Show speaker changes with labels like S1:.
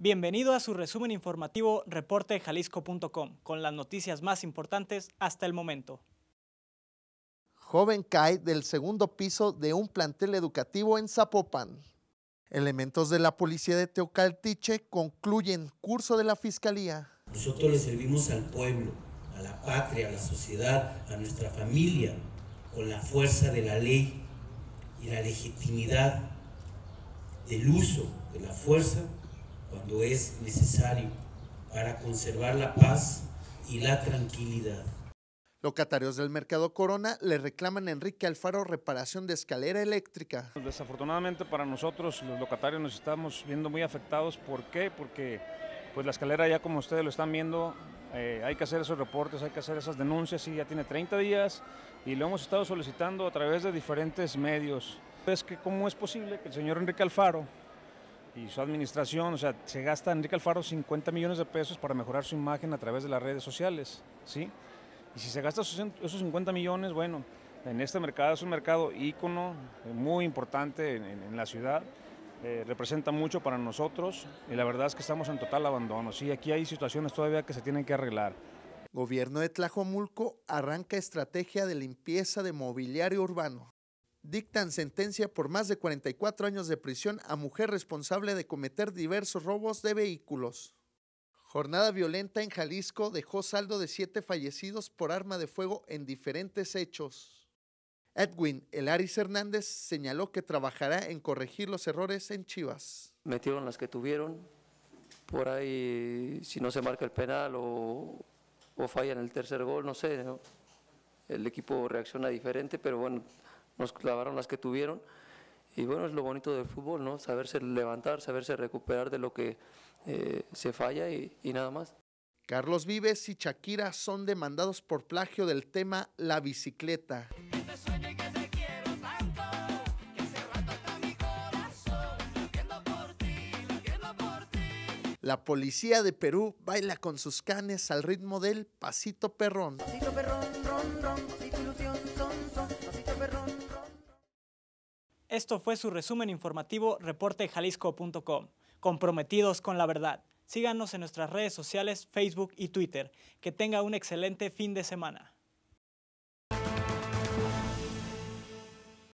S1: Bienvenido a su resumen informativo Reporte Jalisco.com con las noticias más importantes hasta el momento.
S2: Joven cae del segundo piso de un plantel educativo en Zapopan. Elementos de la policía de Teocaltiche concluyen curso de la fiscalía. Nosotros le servimos al pueblo, a la patria, a la sociedad, a nuestra familia, con la fuerza de la ley y la legitimidad del uso de la fuerza cuando es necesario para conservar la paz y la tranquilidad. Locatarios del mercado Corona le reclaman a Enrique Alfaro reparación de escalera eléctrica.
S3: Desafortunadamente para nosotros los locatarios nos estamos viendo muy afectados. ¿Por qué? Porque pues la escalera ya como ustedes lo están viendo, eh, hay que hacer esos reportes, hay que hacer esas denuncias y ya tiene 30 días y lo hemos estado solicitando a través de diferentes medios. Es que cómo es posible que el señor Enrique Alfaro y su administración, o sea, se gasta Enrique Alfaro 50 millones de pesos para mejorar su imagen a través de las redes sociales, ¿sí? Y si se gasta esos 50 millones, bueno, en este mercado es un mercado ícono, eh, muy importante en, la ciudad, eh, representa mucho para nosotros y la verdad es que estamos en total abandono, ¿sí? Aquí hay situaciones todavía que se tienen que arreglar. Gobierno de Tlajomulco arranca
S2: estrategia de limpieza de mobiliario urbano dictan sentencia por más de 44 años de prisión a mujer responsable de cometer diversos robos de vehículos. Jornada violenta en Jalisco dejó saldo de siete fallecidos por arma de fuego en diferentes hechos. Edwin Elaris Hernández señaló que trabajará en corregir los errores en Chivas. Metieron las que tuvieron, por ahí si no se marca el penal o, o fallan el tercer gol, no sé, el equipo reacciona diferente, pero bueno, nos clavaron las que tuvieron. Y bueno, es lo bonito del fútbol, ¿no? Saberse levantar, saberse recuperar de lo que eh, se falla y, y nada más. Carlos Vives y Shakira son demandados por plagio del tema La bicicleta. La policía de Perú baila con sus canes al ritmo del pasito perrón.
S1: Pasito perrón, ilusión, pasito perrón, Esto fue su resumen informativo reportejalisco.com. Comprometidos con la verdad. Síganos en nuestras redes sociales, Facebook y Twitter. Que tenga un excelente fin de semana.